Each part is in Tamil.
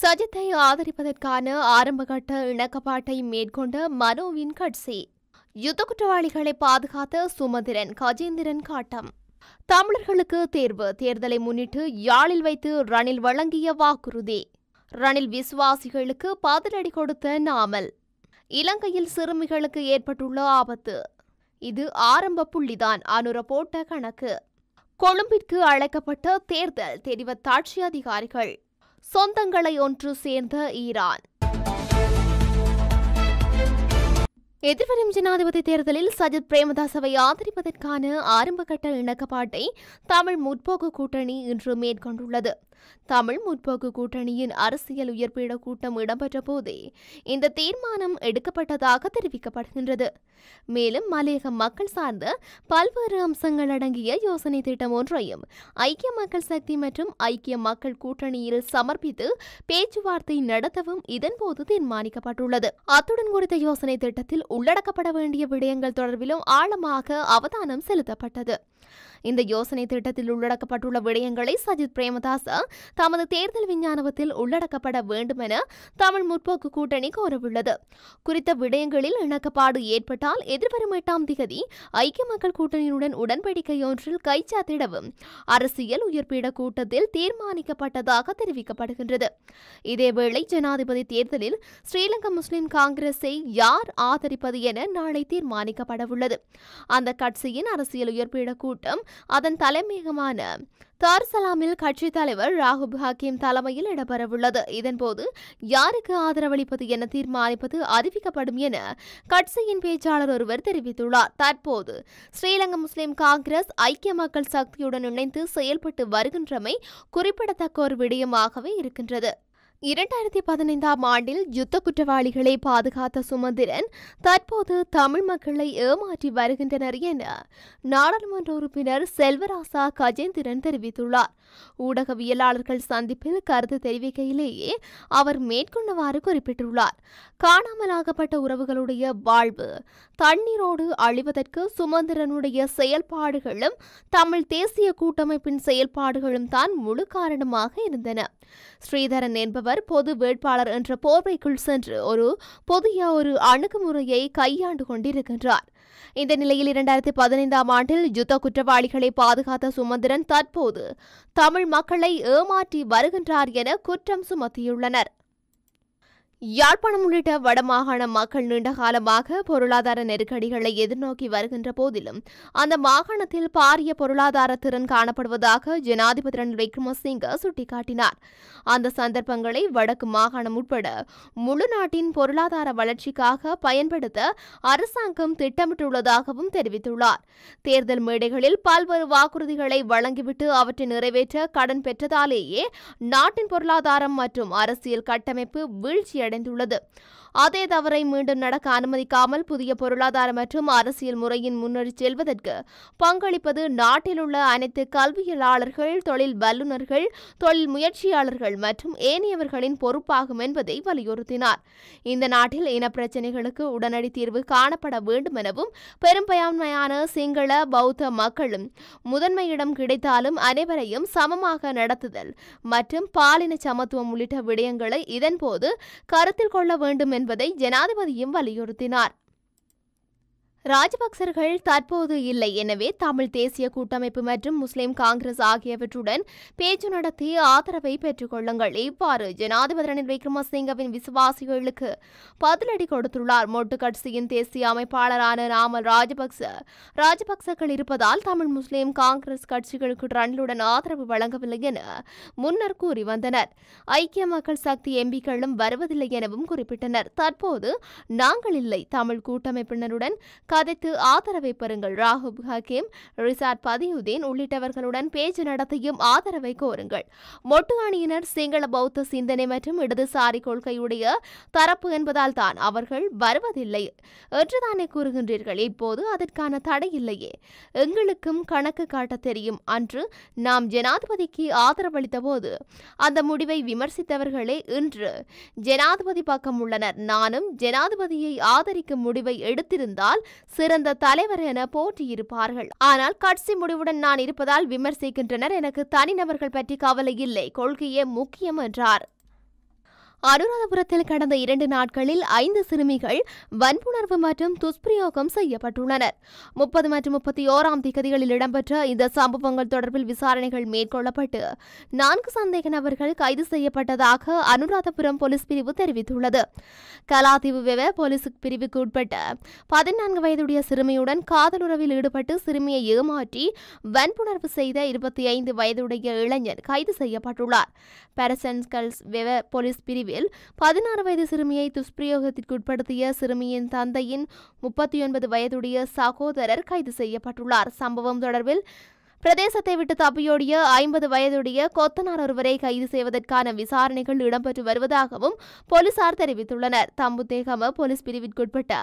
சஜித்தை ஆதரிப்பதற்கான ஆரம்பகட்ட இணக்கப்பாட்டை மேற்கொண்ட மனோவின் கட்சி யுத்த குற்றவாளிகளை பாதுகாத்த சுமந்திரன் கஜேந்திரன் காட்டம் தமிழர்களுக்கு தேர்வு தேர்தலை முன்னிட்டு யாழில் வைத்து ரணில் வழங்கிய வாக்குறுதி ரணில் விசுவாசிகளுக்கு பதிலடி கொடுத்த நாமல் இலங்கையில் சிறுமிகளுக்கு ஏற்பட்டுள்ள ஆபத்து இது ஆரம்ப புள்ளிதான் அனுர போட்ட கணக்கு கொழும்பிற்கு அழைக்கப்பட்ட தேர்தல் தெரிவத்தாட்சி அதிகாரிகள் சொந்தங்களை ஒன்று சேர்ந்த ஈரான் எதிர்வரும் ஜனாதிபதி தேர்தலில் சஜித் பிரேமதாசவை ஆதரிப்பதற்கான ஆரம்பகட்ட இணக்கப்பாட்டை தமிழ் முற்போக்கு கூட்டணி இன்று மேற்கொண்டுள்ளது தமிழ் முற்போக்கு கூட்டணியின் அரசியல் உயர்பீட கூட்டம் இடம்பெற்ற போதே இந்த தீர்மானம் எடுக்கப்பட்டதாக தெரிவிக்கப்படுகின்றது மேலும் மலையக மக்கள் சார்ந்த பல்வேறு அம்சங்கள் அடங்கிய யோசனை திட்டம் ஒன்றையும் ஐக்கிய மக்கள் சக்தி மற்றும் ஐக்கிய மக்கள் கூட்டணியில் சமர்ப்பித்து பேச்சுவார்த்தை நடத்தவும் இதன்போது தீர்மானிக்கப்பட்டுள்ளது அத்துடன் குறித்த யோசனை திட்டத்தில் உள்ளடக்கப்பட வேண்டிய விடயங்கள் தொடர்பிலும் ஆழமாக அவதானம் செலுத்தப்பட்டது இந்த யோசனை திட்டத்தில் உள்ளடக்கப்பட்டுள்ள விடயங்களை சஜித் பிரேமதாச தமது தேர்தல் விஞ்ஞானத்தில் உள்ளடக்கப்பட வேண்டும் என தமிழ் முற்போக்கு கூட்டணி கோரவுள்ளது குறித்த விடயங்களில் இணக்கப்பாடு ஏற்பட்டால் எதிர்வரும் எட்டாம் திகதி ஐக்கிய மக்கள் கூட்டணியுடன் உடன்படிக்கையொன்றில் கைச்சாத்திடவும் அரசியல் உயர்பீட கூட்டத்தில் தீர்மானிக்கப்பட்டதாக தெரிவிக்கப்படுகின்றது இதேவேளை ஜனாதிபதி தேர்தலில் ஸ்ரீலங்கா முஸ்லிம் காங்கிரஸை யார் ஆதரிப்பது என நாளை தீர்மானிக்கப்படவுள்ளது அந்த கட்சியின் அரசியல் உயர்பீட கூட்டம் அதன் தலைமையகமான தார்சலாமில் கட்சித் தலைவர் ராகுப் ஹக்கீம் தலைமையில் இடம்பெறவுள்ளது இதன்போது யாருக்கு ஆதரவளிப்பது என தீர்மானிப்பது அறிவிக்கப்படும் என கட்சியின் பேச்சாளர் ஒருவர் தெரிவித்துள்ளார் தற்போது ஸ்ரீலங்கா முஸ்லிம் காங்கிரஸ் ஐக்கிய மக்கள் சக்தியுடன் இணைந்து செயல்பட்டு வருகின்றமை குறிப்பிடத்தக்க ஒரு விடயமாகவே இருக்கின்றது இரண்டாயிரத்தி பதினைந்தாம் ஆண்டில் யுத்த குற்றவாளிகளை பாதுகாத்த சுமந்திரன் தற்போது தமிழ் மக்களை ஏமாற்றி வருகின்றனர் என நாடாளுமன்ற உறுப்பினர் செல்வராசா கஜேந்திரன் தெரிவித்துள்ளார் ஊடகவியலாளர்கள் சந்திப்பில் கருத்து தெரிவிக்கையிலேயே அவர் மேற்கொண்டவாறு குறிப்பிட்டுள்ளார் காணாமலாகப்பட்ட உறவுகளுடைய வாழ்வு தண்ணீரோடு அழிவதற்கு சுமந்திரனுடைய செயல்பாடுகளும் தமிழ் தேசிய கூட்டமைப்பின் செயல்பாடுகளும் தான் முழு காரணமாக இருந்தன ஸ்ரீதரன் என்பவர் அவர் பொது வேட்பாளர் என்ற போர்வைக்குள் சென்று ஒரு புதிய ஒரு அணுகுமுறையை கையாண்டு கொண்டிருக்கின்றார் இந்த நிலையில் இரண்டாயிரத்தி பதினைந்தாம் ஆண்டில் யுத்த குற்றவாளிகளை பாதுகாத்த சுமந்திரன் தற்போது தமிழ் மக்களை ஏமாற்றி வருகின்றார் என குற்றம் சுமத்தியுள்ளனர் யாழ்ப்பாணம் உள்ளிட்ட வடமாகாண மக்கள் நீண்ட காலமாக பொருளாதார நெருக்கடிகளை எதிர்நோக்கி வருகின்ற போதிலும் அந்த மாகாணத்தில் பாரிய பொருளாதார திறன் காணப்படுவதாக ஜனாதிபதி ரணில் விக்ரமசிங்க சுட்டிக்காட்டினார் அந்த சந்தர்ப்பங்களை வடக்கு மாகாணம் உட்பட முழு நாட்டின் பொருளாதார வளர்ச்சிக்காக பயன்படுத்த அரசாங்கம் திட்டமிட்டுள்ளதாகவும் தெரிவித்துள்ளார் தேர்தல் மேடைகளில் பல்வேறு வாக்குறுதிகளை வழங்கிவிட்டு அவற்றை நிறைவேற்ற கடன் பெற்றதாலேயே நாட்டின் பொருளாதாரம் மற்றும் அரசியல் கட்டமைப்பு வீழ்ச்சி வீழ்ச்சியடைந்துள்ளது அதே தவறை மீண்டும் நடக்க அனுமதிக்காமல் புதிய பொருளாதார மற்றும் அரசியல் முறையின் முன்னேறி செல்வதற்கு பங்களிப்பது நாட்டில் உள்ள அனைத்து கல்வியலாளர்கள் தொழில் வல்லுநர்கள் தொழில் முயற்சியாளர்கள் மற்றும் ஏனையவர்களின் பொறுப்பாகும் என்பதை வலியுறுத்தினார் இந்த நாட்டில் இன பிரச்சினைகளுக்கு உடனடி தீர்வு காணப்பட வேண்டும் எனவும் பெரும்பான்மையான சிங்கள பௌத்த மக்களும் முதன்மையிடம் கிடைத்தாலும் அனைவரையும் சமமாக நடத்துதல் மற்றும் பாலின சமத்துவம் உள்ளிட்ட விடயங்களை இதன்போது கருத்தில் கொள்ள வேண்டும் என்று என்பதை ஜனாதிபதியும் வலியுறுத்தினார் ராஜபக்சர்கள் தற்போது இல்லை எனவே தமிழ் தேசிய கூட்டமைப்பு மற்றும் முஸ்லிம் காங்கிரஸ் ஆகியவற்றுடன் பேச்சு நடத்தி ஆதரவை பெற்றுக் கொள்ளுங்கள் இவ்வாறு ஜனாதிபதி ரணில் விக்ரமசிங்கவின் விசுவாசிகளுக்கு பதிலடி கொடுத்துள்ளார் மொட்டு கட்சியின் தேசிய அமைப்பாளரான நாமல் ராஜபக்ச ராஜபக்சர்கள் இருப்பதால் தமிழ் முஸ்லிம் காங்கிரஸ் கட்சிகளுக்கு ரணிலுடன் ஆதரவு வழங்கவில்லை என முன்னர் கூறி வந்தனர் ஐக்கிய மக்கள் சக்தி எம்பிக்களும் வருவதில்லை எனவும் குறிப்பிட்டனர் தற்போது நாங்கள் இல்லை தமிழ் கூட்டமைப்பினருடன் கதைத்து ஆதரவை பெறுங்கள் ராகுப் ஹக்கீம் ரிசாட் பதியுதீன் உள்ளிட்டவர்களுடன் பேச்சு நடத்தியும் ஆதரவை கோருங்கள் மொட்டு அணியினர் சிங்கள பௌத்த சிந்தனை மற்றும் இடதுசாரி கொள்கையுடைய தரப்பு என்பதால் தான் அவர்கள் வருவதில்லை என்றுதானே கூறுகின்றீர்கள் இப்போது அதற்கான தடை இல்லையே எங்களுக்கும் கணக்கு காட்ட தெரியும் அன்று நாம் ஜனாதிபதிக்கு ஆதரவளித்த போது அந்த முடிவை விமர்சித்தவர்களே இன்று ஜனாதிபதி பக்கம் உள்ளனர் நானும் ஜனாதிபதியை ஆதரிக்கும் முடிவை எடுத்திருந்தால் சிறந்த தலைவர் என போட்டியிருப்பார்கள் ஆனால் கட்சி முடிவுடன் நான் இருப்பதால் விமர்சிக்கின்றனர் எனக்கு தனிநபர்கள் பற்றி கவலை இல்லை கொள்கையே முக்கியம் என்றார் அனுராதபுரத்தில் கடந்த இரண்டு நாட்களில் ஐந்து சிறுமிகள் வன்புணர்வு மற்றும் துஷ்பிரயோகம் செய்யப்பட்டுள்ளனர் முப்பது மற்றும் முப்பத்தி ஓராம் திகதிகளில் இடம்பெற்ற இந்த சம்பவங்கள் தொடர்பில் விசாரணைகள் மேற்கொள்ளப்பட்டு நான்கு சந்தேக நபர்கள் கைது செய்யப்பட்டதாக அனுராதபுரம் போலீஸ் பிரிவு தெரிவித்துள்ளது கலாதீவு வெவ போலீஸ் பிரிவுக்கு உட்பட்ட பதினான்கு வயதுடைய சிறுமியுடன் காதலுறவில் ஈடுபட்டு சிறுமியை ஏமாற்றி வன்புணர்வு செய்த இருபத்தி ஐந்து வயதுடைய இளைஞர் கைது செய்யப்பட்டுள்ளார் பெரசன்கல்ஸ் வெவ போலீஸ் பிரிவில் நிலையில் பதினாறு வயது சிறுமியை துஷ்பிரயோகத்திற்குட்படுத்திய சிறுமியின் தந்தையின் முப்பத்தி ஒன்பது வயதுடைய சகோதரர் கைது செய்யப்பட்டுள்ளார் சம்பவம் தொடர்பில் பிரதேசத்தை விட்டு தப்பியோடிய ஐம்பது வயதுடைய கொத்தனார் ஒருவரை கைது செய்வதற்கான விசாரணைகள் இடம்பெற்று வருவதாகவும் போலீசார் தெரிவித்துள்ளனர் தம்புத்தேகம போலீஸ் பிரிவிற்குட்பட்ட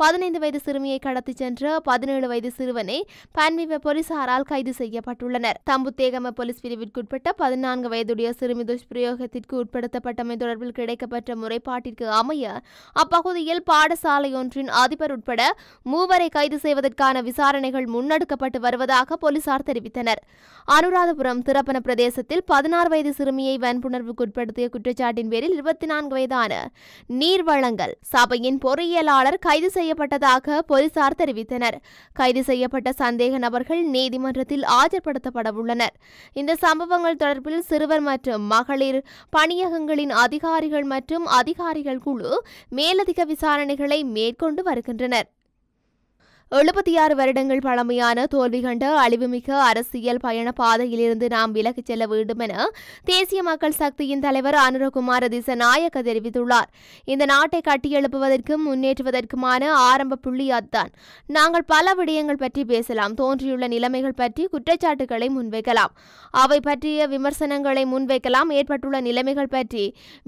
பதினைந்து வயது சிறுமியை கடத்திச் சென்ற பதினேழு வயது சிறுவனை பன்விவ போலீசாரால் கைது செய்யப்பட்டுள்ளனர் தம்புத்தேகம போலீஸ் பிரிவிற்குட்பட்ட பதினான்கு வயதுடைய சிறுமி துஷ்பிரயோகத்திற்கு உட்படுத்தப்பட்டமை தொடர்பில் கிடைக்கப்பட்ட முறைப்பாட்டிற்கு அமைய அப்பகுதியில் பாடசாலையொன்றின் அதிபர் உட்பட மூவரை கைது செய்வதற்கான விசாரணைகள் முன்னெடுக்கப்பட்டு வருவதாக போலீசார் தெரிவித்தனர் தெரிவித்தனர் அனுராதபுரம் திரப்பன பிரதேசத்தில் பதினாறு வயது சிறுமியை வன்புணர்வுக்குட்படுத்திய குற்றச்சாட்டின் பேரில் இருபத்தி நான்கு வயதான நீர் வழங்கல் சபையின் பொறியியலாளர் கைது செய்யப்பட்டதாக போலீசார் தெரிவித்தனர் கைது செய்யப்பட்ட சந்தேக நபர்கள் நீதிமன்றத்தில் ஆஜர்படுத்தப்பட உள்ளனர் இந்த சம்பவங்கள் தொடர்பில் சிறுவர் மற்றும் மகளிர் பணியகங்களின் அதிகாரிகள் மற்றும் அதிகாரிகள் குழு மேலதிக விசாரணைகளை மேற்கொண்டு வருகின்றனர் எழுபத்தி ஆறு வருடங்கள் பழமையான தோல்வி கண்ட அழிவுமிக்க அரசியல் பயண பாதையிலிருந்து நாம் விலகிச் செல்ல வேண்டும் என தேசிய மக்கள் சக்தியின் தலைவர் அனுரகுமார திசநாயக்க தெரிவித்துள்ளார் இந்த நாட்டை கட்டியெழுப்புவதற்கும் முன்னேற்றுவதற்குமான ஆரம்ப புள்ளி அதுதான் நாங்கள் பல விடயங்கள் பற்றி பேசலாம் தோன்றியுள்ள நிலைமைகள் பற்றி குற்றச்சாட்டுகளை முன்வைக்கலாம் அவை பற்றிய விமர்சனங்களை முன்வைக்கலாம் ஏற்பட்டுள்ள நிலைமைகள் பற்றி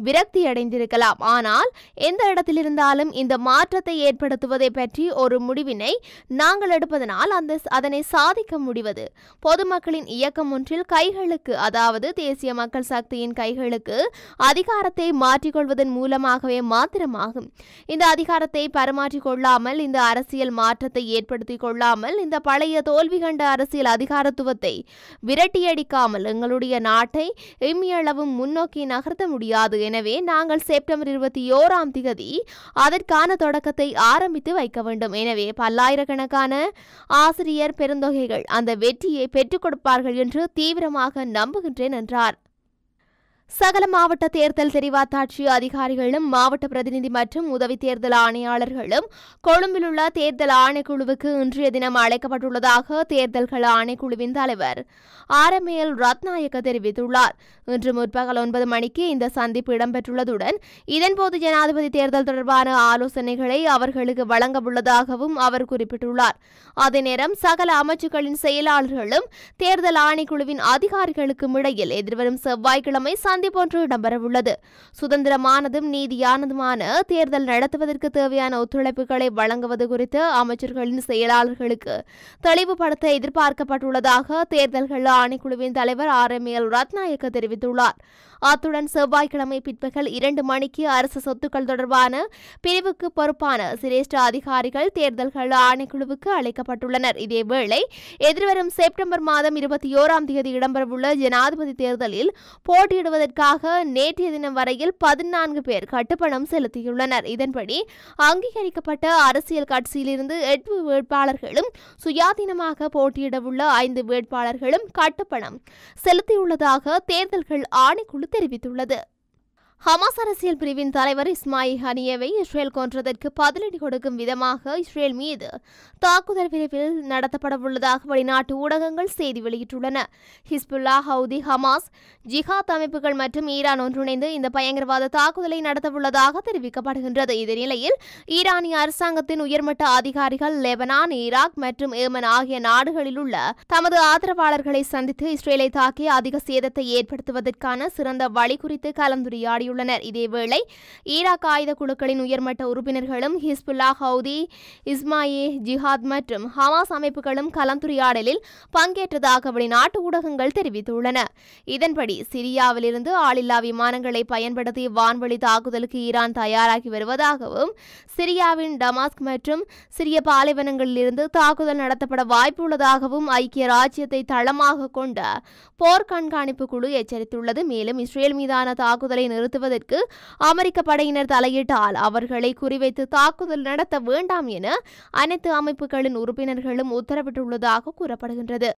விரக்தி அடைந்திருக்கலாம் ஆனால் எந்த இடத்திலிருந்தாலும் இந்த மாற்றத்தை ஏற்படுத்துவதை பற்றி ஒரு முடிவினை நாங்கள் எடுப்பதனால் அந்த அதனை சாதிக்க முடிவது பொதுமக்களின் இயக்கம் ஒன்றில் கைகளுக்கு அதாவது தேசிய மக்கள் சக்தியின் கைகளுக்கு அதிகாரத்தை மாற்றிக்கொள்வதன் மூலமாகவே மாத்திரமாகும் இந்த அதிகாரத்தை பரமாற்றிக் கொள்ளாமல் இந்த அரசியல் மாற்றத்தை ஏற்படுத்திக் கொள்ளாமல் இந்த பழைய தோல்வி கண்ட அரசியல் அதிகாரத்துவத்தை விரட்டியடிக்காமல் எங்களுடைய நாட்டை இம்மியளவும் முன்னோக்கி நகர்த்த முடியாது எனவே நாங்கள் செப்டம்பர் இருபத்தி ஓராம் திகதி அதற்கான தொடக்கத்தை ஆரம்பித்து வைக்க வேண்டும் எனவே பல்லாயிரம் ஆயிரக்கணக்கான ஆசிரியர் பெருந்தொகைகள் அந்த வெற்றியை பெற்றுக் கொடுப்பார்கள் என்று தீவிரமாக நம்புகின்றேன் என்றார் சகல மாவட்ட தேர்தல் தெரிவாத்தாட்சி அதிகாரிகளும் மாவட்ட பிரதிநிதி மற்றும் உதவி தேர்தல் ஆணையாளர்களும் கொழும்பில் உள்ள தேர்தல் ஆணைக்குழுவுக்கு இன்றைய தினம் அழைக்கப்பட்டுள்ளதாக தேர்தல்கள் ஆணைக்குழுவின் தலைவர் ஆர் எம் எல் ரத்நாயக்க தெரிவித்துள்ளார் இன்று முற்பகல் ஒன்பது மணிக்கு இந்த சந்திப்பு இடம்பெற்றுள்ளதுடன் இதன்போது ஜனாதிபதி தேர்தல் தொடர்பான ஆலோசனைகளை அவர்களுக்கு வழங்க உள்ளதாகவும் அவர் குறிப்பிட்டுள்ளார் அதே நேரம் சகல அமைச்சுகளின் செயலாளர்களும் தேர்தல் ஆணைக்குழுவின் அதிகாரிகளுக்கும் இடையில் எதிர்வரும் செவ்வாய்க்கிழமை சந்திப்பு ஒன்று இடம்பெறவுள்ளது சுதந்திரமானதும் நீதியானதுமான தேர்தல் நடத்துவதற்கு தேவையான ஒத்துழைப்புகளை வழங்குவது குறித்து அமைச்சர்களின் செயலாளர்களுக்கு தெளிவுபடுத்த எதிர்பார்க்கப்பட்டுள்ளதாக தேர்தல்கள் ஆணைக்குழுவின் தலைவர் ஆர் எம் எல் ரத்நாயக்க தெரிவித்துள்ளார் அத்துடன் செவ்வாய்க்கிழமை பிற்பகல் இரண்டு மணிக்கு அரசு சொத்துக்கள் தொடர்பான பிரிவுக்கு பொறுப்பான சிரேஷ்ட அதிகாரிகள் தேர்தல்கள் ஆணைக்குழுவுக்கு அழைக்கப்பட்டுள்ளனர் இதேவேளை எதிர்வரும் செப்டம்பர் மாதம் இருபத்தி ஓராம் தேதி இடம்பெறவுள்ள ஜனாதிபதி தேர்தலில் போட்டியிடுவதற்காக நேற்றைய தினம் வரையில் பதினான்கு பேர் கட்டுப்பணம் செலுத்தியுள்ளனர் இதன்படி அங்கீகரிக்கப்பட்ட அரசியல் கட்சியிலிருந்து எட்டு வேட்பாளர்களும் சுயாதீனமாக போட்டியிடவுள்ள ஐந்து வேட்பாளர்களும் கட்டுப்பணம் செலுத்தியுள்ளதாக தேர்தல்கள் ஆணைக்குழு தெரிவித்துள்ளது ஹமாஸ் அரசியல் பிரிவின் தலைவர் இஸ்மாயி ஹனியவை இஸ்ரேல் கொன்றதற்கு பதிலடி கொடுக்கும் விதமாக இஸ்ரேல் மீது தாக்குதல் விரைவில் நடத்தப்படவுள்ளதாக வெளிநாட்டு ஊடகங்கள் செய்தி வெளியிட்டுள்ளன ஹிஸ்புல்லா ஹவுதி ஹமாஸ் ஜிஹாத் அமைப்புகள் மற்றும் ஈரான் ஒன்றிணைந்து இந்த பயங்கரவாத தாக்குதலை நடத்தவுள்ளதாக தெரிவிக்கப்படுகின்றது இந்த நிலையில் ஈரானிய அரசாங்கத்தின் உயர்மட்ட அதிகாரிகள் லெபனான் ஈராக் மற்றும் ஏமன் ஆகிய நாடுகளில் உள்ள தமது ஆதரவாளர்களை சந்தித்து இஸ்ரேலை தாக்கி அதிக சேதத்தை ஏற்படுத்துவதற்கான சிறந்த வழி குறித்து கலந்துரையாடியுள்ளனர் தெரிவித்துள்ளனர் இதேவேளை ஈராக் ஆயுத குழுக்களின் உயர்மட்ட உறுப்பினர்களும் ஹிஸ்புல்லா ஹவுதி இஸ்மாயே ஜிஹாத் மற்றும் ஹமாஸ் அமைப்புகளும் கலந்துரையாடலில் பங்கேற்றதாக வெளிநாட்டு ஊடகங்கள் தெரிவித்துள்ளன இதன்படி சிரியாவிலிருந்து ஆளில்லா விமானங்களை பயன்படுத்தி வான்வழி தாக்குதலுக்கு ஈரான் தயாராகி வருவதாகவும் சிரியாவின் டமாஸ்க் மற்றும் சிறிய பாலைவனங்களிலிருந்து தாக்குதல் நடத்தப்பட வாய்ப்புள்ளதாகவும் ஐக்கிய ராஜ்யத்தை தளமாக கொண்ட போர் கண்காணிப்பு குழு எச்சரித்துள்ளது மேலும் இஸ்ரேல் மீதான தாக்குதலை நிறுத்த நடத்துவதற்கு அமெரிக்க படையினர் தலையிட்டால் அவர்களை குறிவைத்து தாக்குதல் நடத்த வேண்டாம் என அனைத்து அமைப்புகளின் உறுப்பினர்களும் உத்தரவிட்டுள்ளதாக கூறப்படுகின்றது